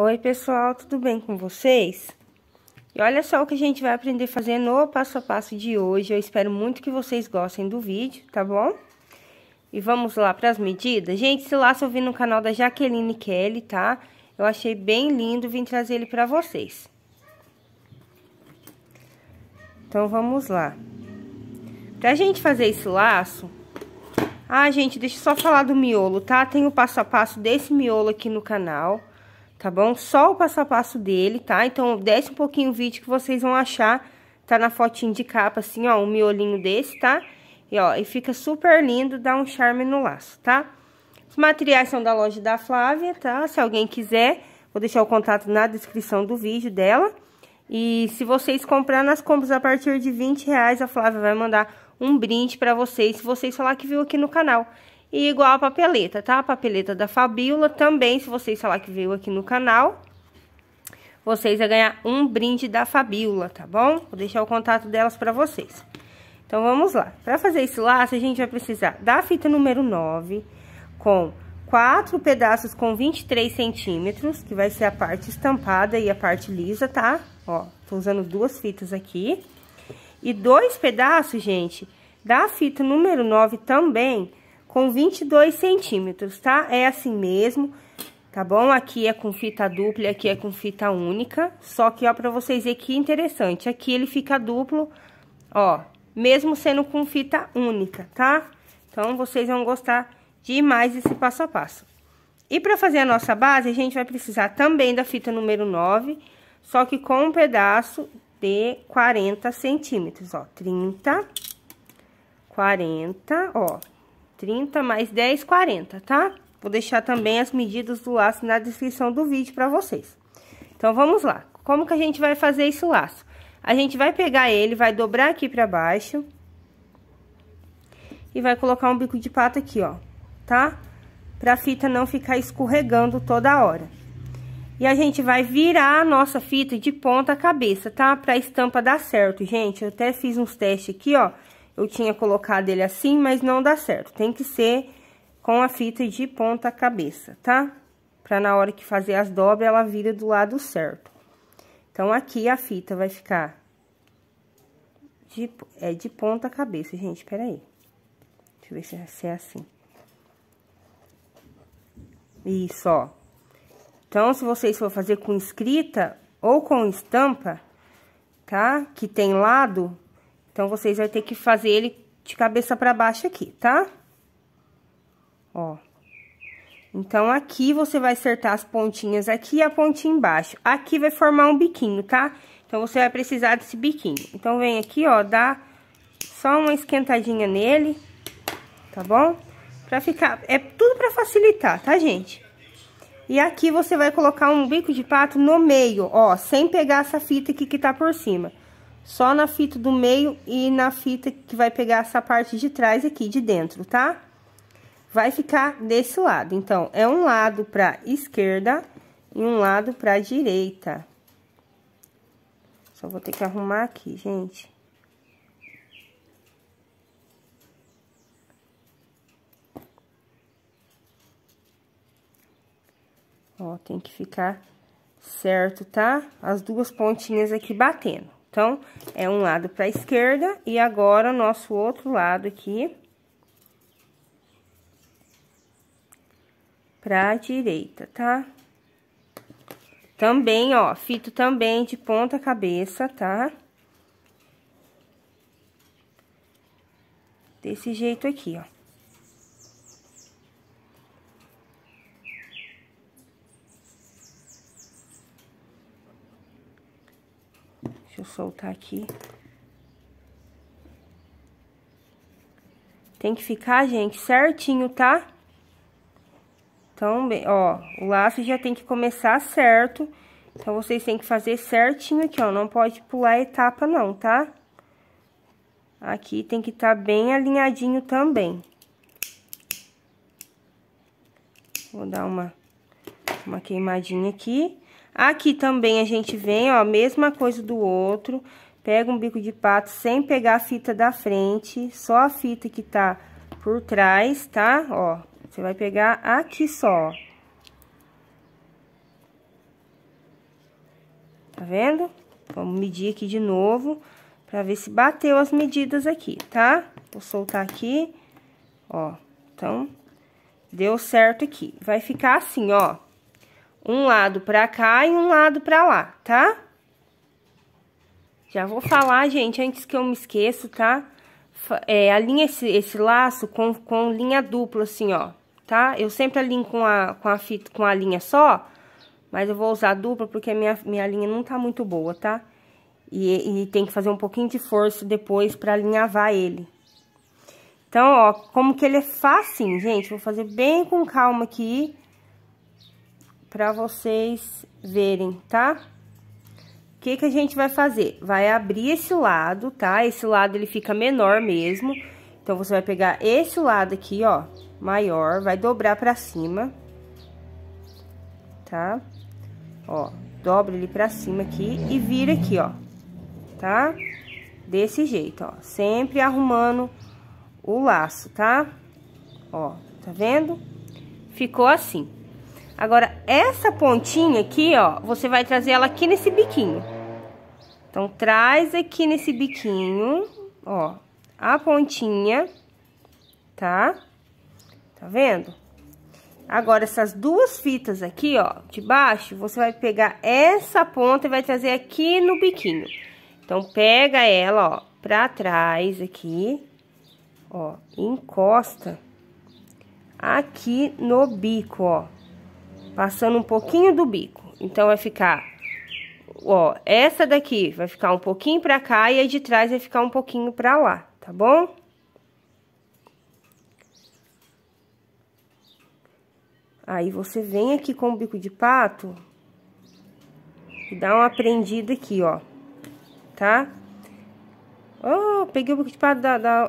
Oi, pessoal, tudo bem com vocês? E olha só o que a gente vai aprender fazendo no passo a passo de hoje. Eu espero muito que vocês gostem do vídeo, tá bom? E vamos lá para as medidas. Gente, esse laço eu vi no canal da Jaqueline Kelly, tá? Eu achei bem lindo, vim trazer ele para vocês. Então, vamos lá. Pra gente fazer esse laço... Ah, gente, deixa eu só falar do miolo, tá? Tem o passo a passo desse miolo aqui no canal tá bom? Só o passo a passo dele, tá? Então, desce um pouquinho o vídeo que vocês vão achar, tá na fotinho de capa, assim, ó, um miolinho desse, tá? E, ó, e fica super lindo, dá um charme no laço, tá? Os materiais são da loja da Flávia, tá? Se alguém quiser, vou deixar o contato na descrição do vídeo dela. E se vocês comprar nas compras a partir de 20 reais, a Flávia vai mandar um brinde para vocês, se vocês falar que viu aqui no canal. E igual a papeleta, tá? A papeleta da Fabiola também, se vocês falar que veio aqui no canal, vocês vão ganhar um brinde da Fabiola, tá bom? Vou deixar o contato delas para vocês. Então, vamos lá. Para fazer esse laço, a gente vai precisar da fita número 9 com quatro pedaços com 23 centímetros, que vai ser a parte estampada e a parte lisa, tá? Ó, tô usando duas fitas aqui. E dois pedaços, gente, da fita número 9 também, com 22 centímetros, tá? É assim mesmo, tá bom? Aqui é com fita dupla e aqui é com fita única. Só que, ó, pra vocês verem que interessante. Aqui ele fica duplo, ó, mesmo sendo com fita única, tá? Então, vocês vão gostar demais desse passo a passo. E pra fazer a nossa base, a gente vai precisar também da fita número 9, só que com um pedaço de 40 centímetros, ó, 30, 40, ó, 30 mais 10, 40, tá? Vou deixar também as medidas do laço na descrição do vídeo para vocês. Então, vamos lá. Como que a gente vai fazer esse laço? A gente vai pegar ele, vai dobrar aqui para baixo. E vai colocar um bico de pata aqui, ó, tá? Pra fita não ficar escorregando toda hora. E a gente vai virar a nossa fita de ponta cabeça, tá? Pra estampa dar certo, gente. Eu até fiz uns testes aqui, ó. Eu tinha colocado ele assim, mas não dá certo. Tem que ser com a fita de ponta cabeça, tá? Pra na hora que fazer as dobras, ela vira do lado certo. Então, aqui a fita vai ficar de, é de ponta cabeça, gente, peraí. Deixa eu ver se, é, é assim. Isso, ó. Então, se vocês for fazer com escrita ou com estampa, tá? Que tem lado, então, vocês vão ter que fazer ele de cabeça pra baixo aqui, tá? Ó. Então, aqui você vai acertar as pontinhas aqui e a pontinha embaixo. Aqui vai formar um biquinho, tá? Então, você vai precisar desse biquinho. Então, vem aqui, ó, dá só uma esquentadinha nele, tá bom? Pra ficar... É tudo pra facilitar, tá, gente? E aqui você vai colocar um bico de pato no meio, ó, sem pegar essa fita aqui que tá por cima. Só na fita do meio e na fita que vai pegar essa parte de trás aqui de dentro, tá? Vai ficar desse lado. Então, é um lado pra esquerda e um lado pra direita. Só vou ter que arrumar aqui, gente. Ó, tem que ficar certo, tá? As duas pontinhas aqui batendo. Então, é um lado pra esquerda e agora o nosso outro lado aqui. Pra direita, tá? Também, ó, fito também de ponta cabeça, tá? Desse jeito aqui, ó. soltar aqui. Tem que ficar, gente, certinho, tá? Então, ó, o laço já tem que começar certo. Então, vocês têm que fazer certinho aqui, ó. Não pode pular etapa não, tá? Aqui tem que estar tá bem alinhadinho também. Vou dar uma, uma queimadinha aqui. Aqui também a gente vem, ó, mesma coisa do outro, pega um bico de pato sem pegar a fita da frente, só a fita que tá por trás, tá? Ó, você vai pegar aqui só, Tá vendo? Vamos medir aqui de novo, pra ver se bateu as medidas aqui, tá? Vou soltar aqui, ó, então, deu certo aqui. Vai ficar assim, ó um lado pra cá e um lado pra lá, tá? Já vou falar, gente, antes que eu me esqueça, tá? É, alinha esse, esse laço com, com linha dupla, assim, ó, tá? Eu sempre alinho com a, com a fita, com a linha só, mas eu vou usar dupla porque minha, minha linha não tá muito boa, tá? E, e tem que fazer um pouquinho de força depois pra alinhavar ele. Então, ó, como que ele é facinho, gente, vou fazer bem com calma aqui para vocês verem, tá? O que que a gente vai fazer? Vai abrir esse lado, tá? Esse lado ele fica menor mesmo. Então você vai pegar esse lado aqui, ó, maior, vai dobrar para cima. Tá? Ó, dobra ele para cima aqui e vira aqui, ó. Tá? Desse jeito, ó, sempre arrumando o laço, tá? Ó, tá vendo? Ficou assim. Agora, essa pontinha aqui, ó, você vai trazer ela aqui nesse biquinho. Então, traz aqui nesse biquinho, ó, a pontinha, tá? Tá vendo? Agora, essas duas fitas aqui, ó, de baixo, você vai pegar essa ponta e vai trazer aqui no biquinho. Então, pega ela, ó, pra trás aqui, ó, encosta aqui no bico, ó passando um pouquinho do bico. Então, vai ficar, ó, essa daqui vai ficar um pouquinho pra cá e aí de trás vai ficar um pouquinho pra lá, tá bom? Aí, você vem aqui com o bico de pato e dá uma prendida aqui, ó, tá? Ó, oh, peguei o bico de pato da... da...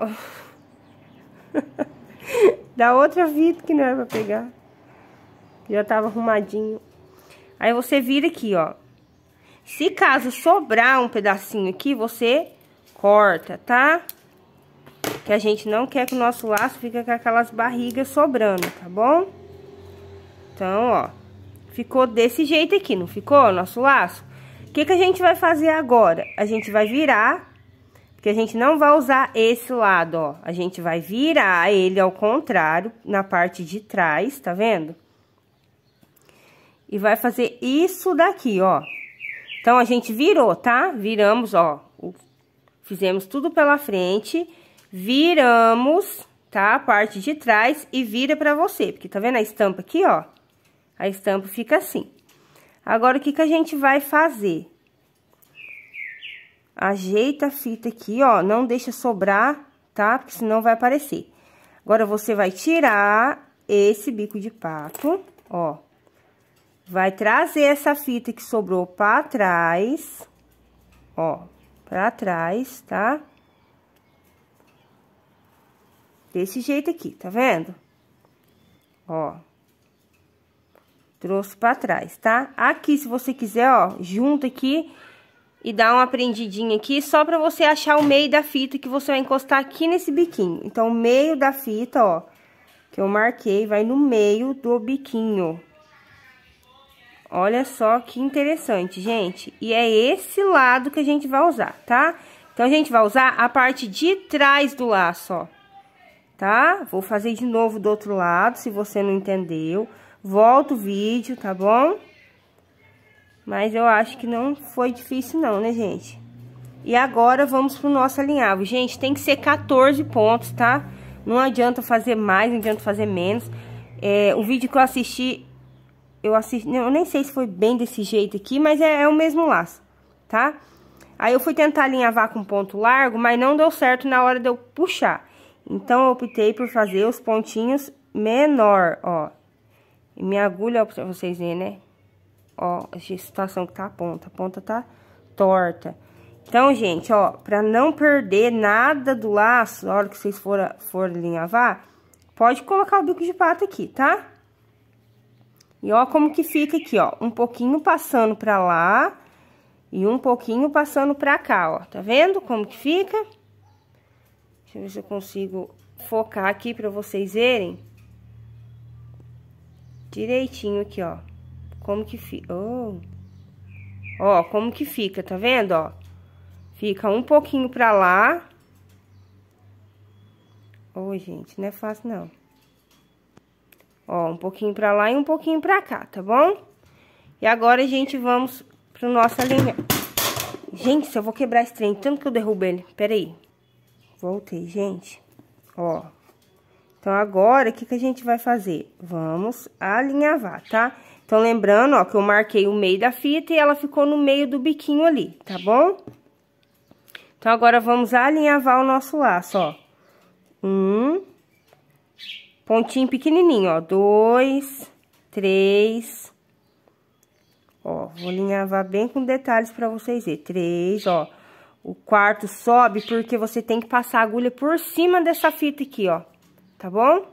da outra vida que não era pra pegar. Já tava arrumadinho. Aí você vira aqui, ó. Se caso sobrar um pedacinho aqui, você corta, tá? Que a gente não quer que o nosso laço fique com aquelas barrigas sobrando, tá bom? Então, ó, ficou desse jeito aqui, não ficou nosso laço? O que, que a gente vai fazer agora? A gente vai virar, porque a gente não vai usar esse lado, ó. A gente vai virar ele ao contrário, na parte de trás, tá vendo? Tá vendo? e vai fazer isso daqui, ó. Então, a gente virou, tá? Viramos, ó. Fizemos tudo pela frente, viramos, tá? A parte de trás e vira pra você, porque tá vendo a estampa aqui, ó? A estampa fica assim. Agora, o que que a gente vai fazer? Ajeita a fita aqui, ó, não deixa sobrar, tá? Porque senão vai aparecer. Agora, você vai tirar esse bico de pato, ó. Vai trazer essa fita que sobrou para trás, ó, para trás, tá? Desse jeito aqui, tá vendo? Ó. Trouxe para trás, tá? Aqui, se você quiser, ó, junta aqui e dá uma prendidinha aqui, só pra você achar o meio da fita que você vai encostar aqui nesse biquinho. Então, o meio da fita, ó, que eu marquei, vai no meio do biquinho, Olha só que interessante, gente. E é esse lado que a gente vai usar, tá? Então, a gente vai usar a parte de trás do laço, ó. Tá? Vou fazer de novo do outro lado, se você não entendeu. Volta o vídeo, tá bom? Mas eu acho que não foi difícil não, né, gente? E agora, vamos pro nosso alinhavo. Gente, tem que ser 14 pontos, tá? Não adianta fazer mais, não adianta fazer menos. É, o vídeo que eu assisti eu assisti, eu nem sei se foi bem desse jeito aqui, mas é, é o mesmo laço, tá? Aí eu fui tentar alinhavar com ponto largo, mas não deu certo na hora de eu puxar. Então, eu optei por fazer os pontinhos menor, ó. E minha agulha, ó, pra vocês verem, né? Ó, a situação que tá a ponta. A ponta tá torta. Então, gente, ó, pra não perder nada do laço, na hora que vocês forem for alinhavar, pode colocar o bico de pato aqui, tá? E ó como que fica aqui, ó, um pouquinho passando pra lá e um pouquinho passando pra cá, ó. Tá vendo como que fica? Deixa eu ver se eu consigo focar aqui pra vocês verem. Direitinho aqui, ó. Como que fica. Oh. Ó, como que fica, tá vendo, ó? Fica um pouquinho pra lá. Ô, oh, gente, não é fácil, não. Ó, um pouquinho pra lá e um pouquinho pra cá, tá bom? E agora, gente, vamos pro nosso alinhamento. Gente, se eu vou quebrar esse trem, tanto que eu derrubo ele. Pera aí. Voltei, gente. Ó. Então, agora, o que, que a gente vai fazer? Vamos alinhavar, tá? Então, lembrando, ó, que eu marquei o meio da fita e ela ficou no meio do biquinho ali, tá bom? Então, agora, vamos alinhavar o nosso laço, ó. Um, Pontinho pequenininho, ó. Dois, três. Ó, vou alinhavar bem com detalhes pra vocês verem. Três, ó. O quarto sobe porque você tem que passar a agulha por cima dessa fita aqui, ó. Tá bom?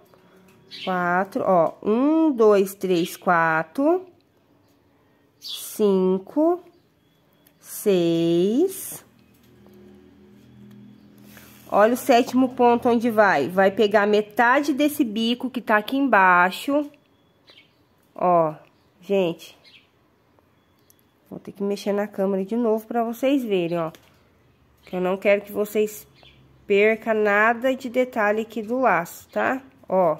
Quatro, ó. Um, dois, três, quatro. Cinco. Seis. Olha o sétimo ponto onde vai. Vai pegar metade desse bico que tá aqui embaixo. Ó, gente. Vou ter que mexer na câmera de novo pra vocês verem, ó. Que eu não quero que vocês percam nada de detalhe aqui do laço, tá? Ó.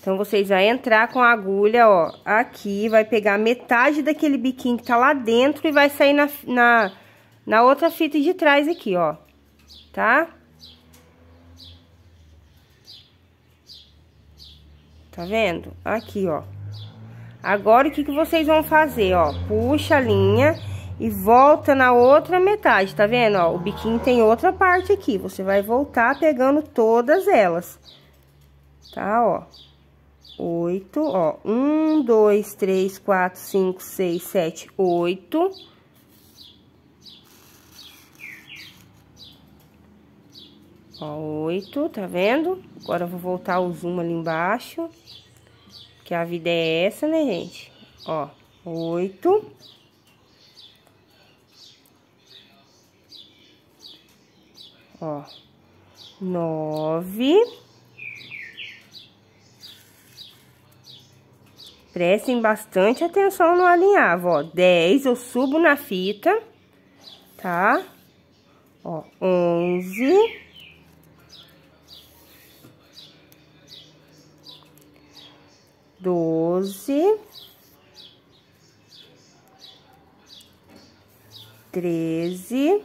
Então, vocês vão entrar com a agulha, ó, aqui, vai pegar metade daquele biquinho que tá lá dentro e vai sair na, na, na outra fita de trás aqui, ó, tá? Tá vendo? Aqui, ó. Agora, o que, vocês vão fazer, ó? Puxa a linha e volta na outra metade, tá vendo? o biquinho tem outra parte aqui. Você vai voltar pegando todas elas, tá? Ó, oito, ó, um, dois, três, quatro, cinco, seis, sete, oito Ó, oito, tá vendo? Agora eu vou voltar o zoom ali embaixo. Que a vida é essa, né, gente? Ó, oito. Ó, nove. Prestem bastante atenção no alinhavo, ó. Dez, eu subo na fita, tá? Ó, onze. doze, treze,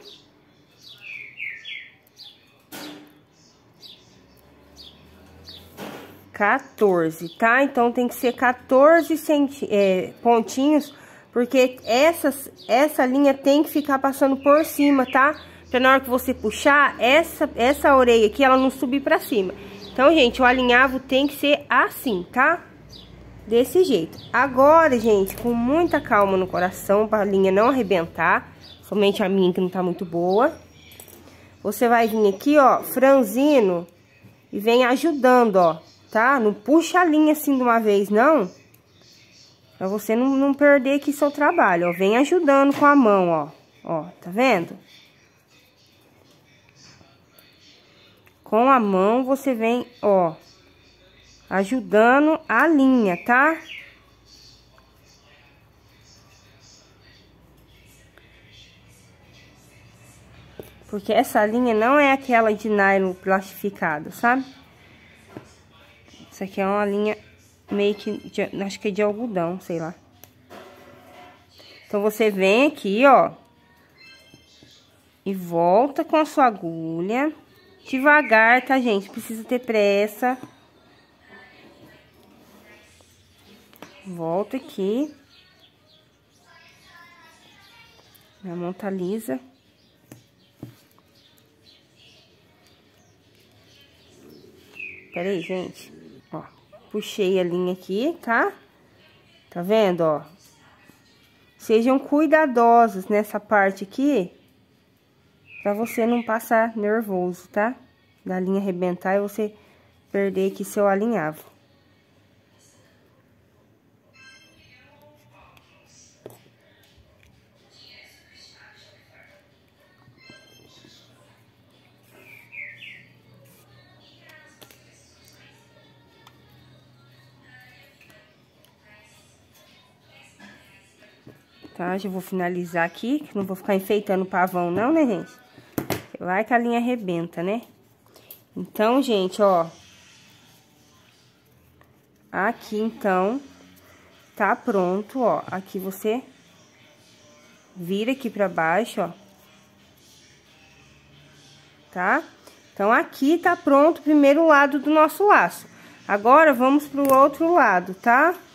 quatorze, tá? Então, tem que ser 14 centi é, pontinhos, porque essas, essa linha tem que ficar passando por cima, tá? Pra na hora que você puxar, essa, essa orelha aqui, ela não subir pra cima. Então, gente, o alinhavo tem que ser assim, tá? desse jeito. Agora, gente, com muita calma no coração, para a linha não arrebentar, somente a minha que não tá muito boa. Você vai vir aqui, ó, franzino e vem ajudando, ó, tá? Não puxa a linha assim de uma vez, não. Pra você não, não perder aqui seu trabalho, ó. Vem ajudando com a mão, ó. Ó, tá vendo? Com a mão você vem, ó, ajudando a linha, tá? Porque essa linha não é aquela de nylon plastificado, sabe? Isso aqui é uma linha meio que, de, acho que é de algodão, sei lá. Então, você vem aqui, ó. E volta com a sua agulha. Devagar, tá, gente? Precisa ter pressa. Volto aqui. Minha mão tá lisa. Peraí, aí, gente. Ó, puxei a linha aqui, tá? Tá vendo, ó? Sejam cuidadosos nessa parte aqui, pra você não passar nervoso, tá? Da linha arrebentar e você perder aqui seu alinhavo. Tá? Já vou finalizar aqui, que não vou ficar enfeitando o pavão não, né, gente? Vai que a linha arrebenta, né? Então, gente, ó. Aqui, então, tá pronto, ó. Aqui você vira aqui pra baixo, ó. Tá? Então, aqui tá pronto o primeiro lado do nosso laço. Agora, vamos pro outro lado, tá? Tá?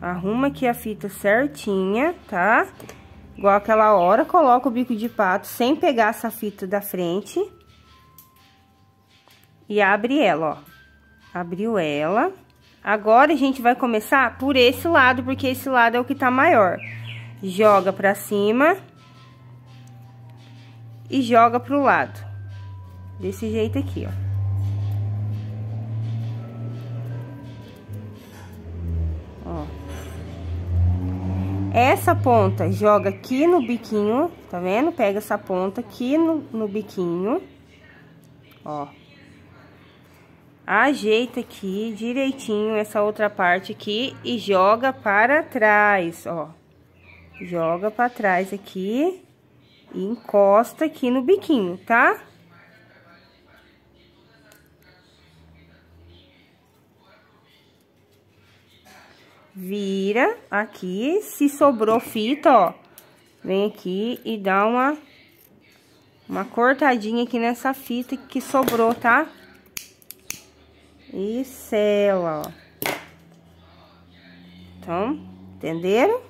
Arruma aqui a fita certinha, tá? Igual aquela hora, coloca o bico de pato sem pegar essa fita da frente. E abre ela, ó. Abriu ela. Agora, a gente vai começar por esse lado, porque esse lado é o que tá maior. Joga pra cima. E joga pro lado. Desse jeito aqui, ó. Essa ponta joga aqui no biquinho, tá vendo? Pega essa ponta aqui no, no biquinho, ó. Ajeita aqui direitinho essa outra parte aqui e joga para trás, ó. Joga para trás aqui e encosta aqui no biquinho, tá? Tá? vira aqui, se sobrou fita, ó, vem aqui e dá uma, uma cortadinha aqui nessa fita que sobrou, tá? E sela, ó. Então, entenderam?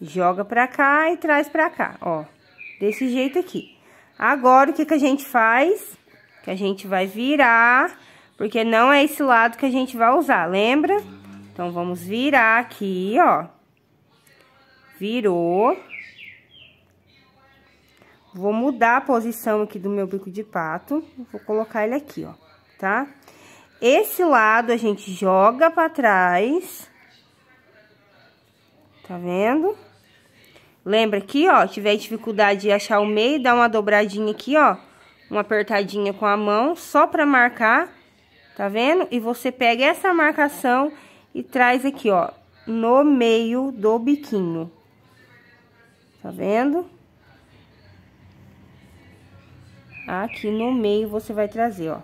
Joga pra cá e traz pra cá, ó, desse jeito aqui. Agora, o que que a gente faz? Que a gente vai virar porque não é esse lado que a gente vai usar, lembra? Então, vamos virar aqui, ó. Virou. Vou mudar a posição aqui do meu bico de pato. Vou colocar ele aqui, ó, tá? Esse lado a gente joga pra trás. Tá vendo? Lembra aqui, ó, tiver dificuldade de achar o meio, dá uma dobradinha aqui, ó. Uma apertadinha com a mão, só pra marcar tá vendo? E você pega essa marcação e traz aqui, ó, no meio do biquinho. Tá vendo? Aqui no meio você vai trazer, ó.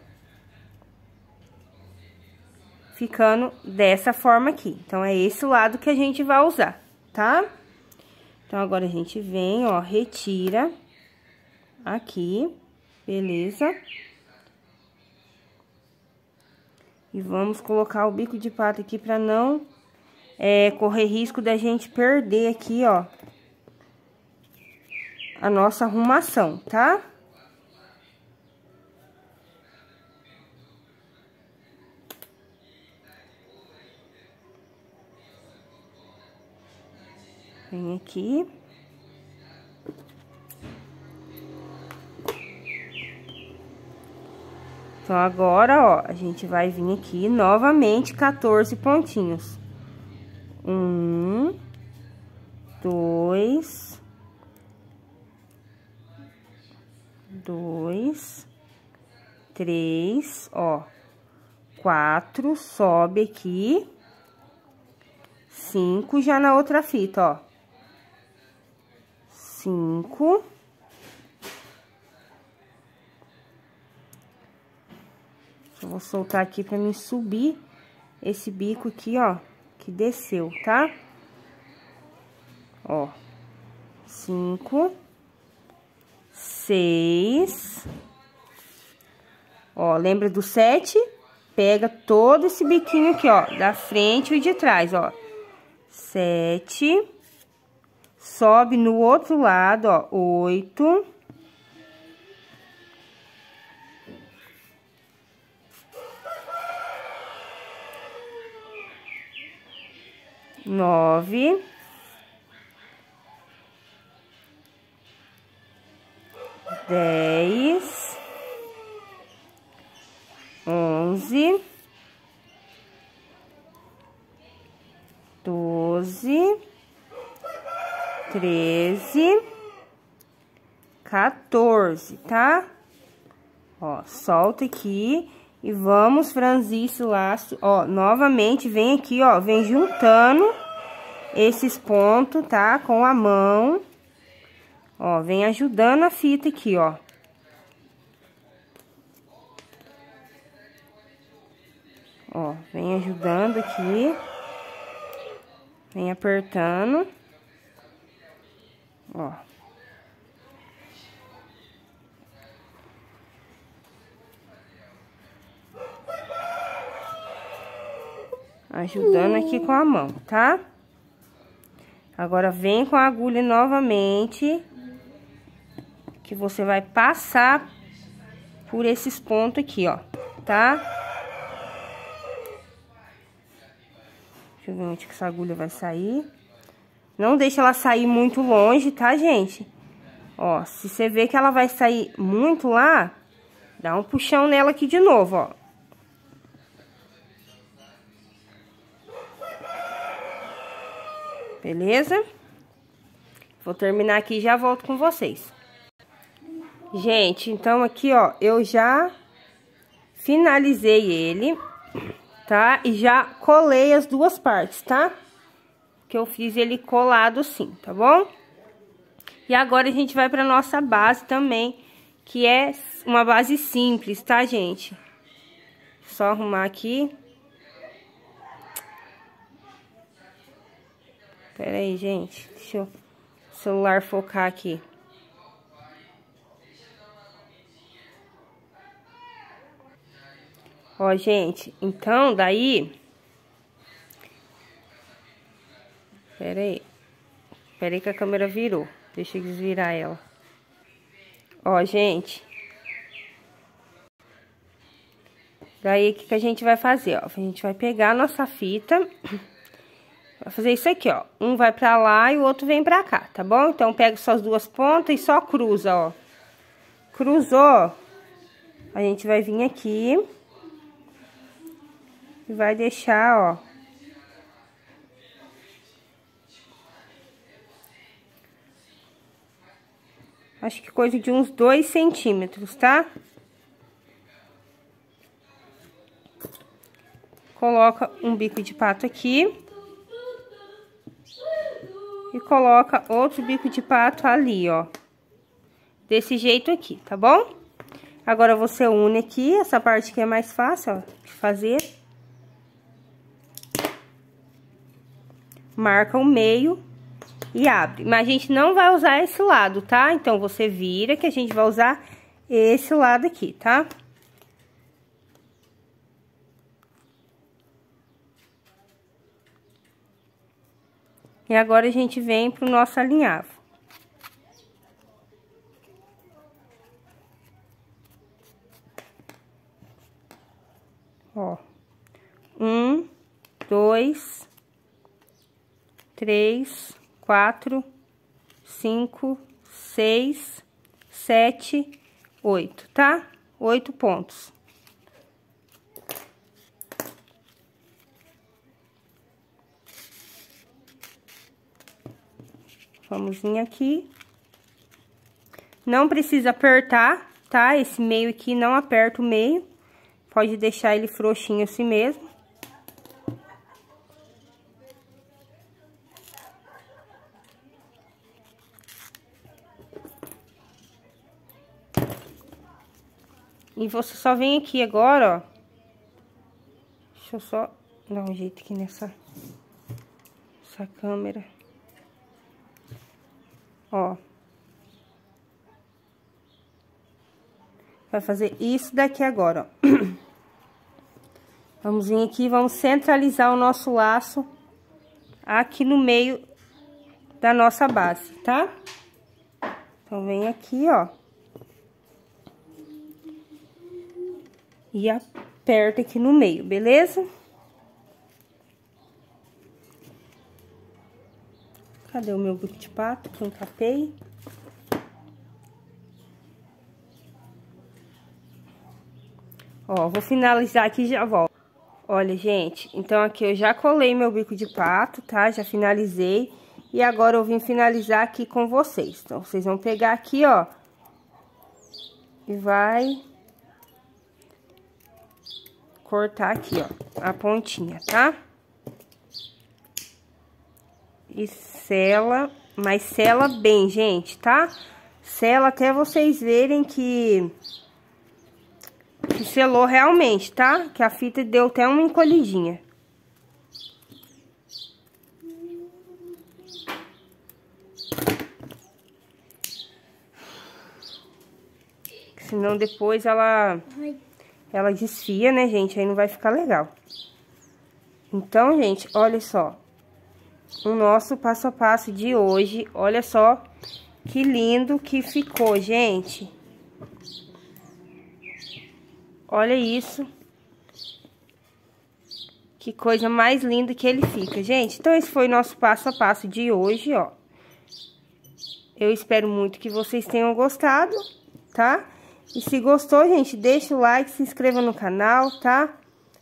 Ficando dessa forma aqui. Então, é esse lado que a gente vai usar, tá? Então, agora a gente vem, ó, retira aqui, beleza? Beleza? E vamos colocar o bico de pato aqui para não é, correr risco da gente perder aqui, ó, a nossa arrumação, tá? Vem aqui. Então, agora, ó, a gente vai vir aqui novamente 14 pontinhos. Um, dois, dois, três, ó, quatro, sobe aqui, cinco já na outra fita, ó. Cinco, Vou soltar aqui pra mim subir esse bico aqui, ó, que desceu, tá? Ó, cinco, seis, ó, lembra do sete? Pega todo esse biquinho aqui, ó, da frente e de trás, ó. Sete, sobe no outro lado, ó, oito, nove, dez, onze, doze, treze, quatorze, tá? Ó, solta aqui e vamos franzir esse laço, ó, novamente, vem aqui, ó, vem juntando esses pontos, tá? Com a mão, ó, vem ajudando a fita aqui, ó. Ó, vem ajudando aqui. Vem apertando. Ó. Ajudando aqui com a mão, tá? Agora, vem com a agulha novamente. Que você vai passar por esses pontos aqui, ó, tá? Deixa eu ver onde que essa agulha vai sair. Não deixa ela sair muito longe, tá, gente? Ó, se você vê que ela vai sair muito lá, dá um puxão nela aqui de novo, ó. Beleza? Vou terminar aqui e já volto com vocês. Gente, então aqui, ó, eu já finalizei ele, tá? E já colei as duas partes, tá? Que eu fiz ele colado sim, tá bom? E agora a gente vai pra nossa base também, que é uma base simples, tá, gente? Só arrumar aqui. Pera aí, gente. Deixa eu celular focar aqui. Ó, gente, então daí. Pera aí. Pera aí que a câmera virou. Deixa eu desvirar ela. Ó, gente. Daí, o que, que a gente vai fazer? Ó, a gente vai pegar a nossa fita. Vai fazer isso aqui, ó. Um vai pra lá e o outro vem pra cá, tá bom? Então, pega suas duas pontas e só cruza, ó. Cruzou, a gente vai vir aqui. E vai deixar, ó. Acho que coisa de uns dois centímetros, tá? Coloca um bico de pato aqui e coloca outro bico de pato ali, ó. Desse jeito aqui, tá bom? Agora, você une aqui, essa parte que é mais fácil, ó, de fazer. Marca o meio e abre. Mas a gente não vai usar esse lado, tá? Então, você vira que a gente vai usar esse lado aqui, tá? Tá? E agora a gente vem pro nosso alinhavo. Ó. Um, dois, três, quatro, cinco, seis, sete, oito, tá? Oito pontos. Vamos vir aqui. Não precisa apertar, tá? Esse meio aqui, não aperta o meio. Pode deixar ele frouxinho assim mesmo. E você só vem aqui agora, ó. Deixa eu só dar um jeito aqui nessa, nessa câmera ó. Vai fazer isso daqui agora, ó. Vamos vir aqui, vamos centralizar o nosso laço aqui no meio da nossa base, tá? Então, vem aqui, ó. E aperta aqui no meio, beleza? Beleza? Cadê o meu bico de pato que eu encapei? Ó, vou finalizar aqui e já volto. Olha, gente, então aqui eu já colei meu bico de pato, tá? Já finalizei. E agora eu vim finalizar aqui com vocês. Então, vocês vão pegar aqui, ó. E vai... Cortar aqui, ó, a pontinha, tá? Tá? e sela, mas sela bem, gente, tá? Sela até vocês verem que, que selou realmente, tá? Que a fita deu até uma encolhidinha. Senão depois ela, ela desfia, né, gente? Aí não vai ficar legal. Então, gente, olha só o nosso passo a passo de hoje. Olha só que lindo que ficou, gente. Olha isso. Que coisa mais linda que ele fica, gente. Então, esse foi o nosso passo a passo de hoje, ó. Eu espero muito que vocês tenham gostado, tá? E se gostou, gente, deixa o like, se inscreva no canal, Tá?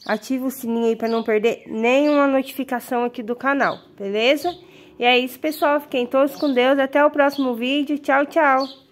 ativa o sininho aí para não perder nenhuma notificação aqui do canal, beleza? E é isso, pessoal. Fiquem todos com Deus. Até o próximo vídeo. Tchau, tchau.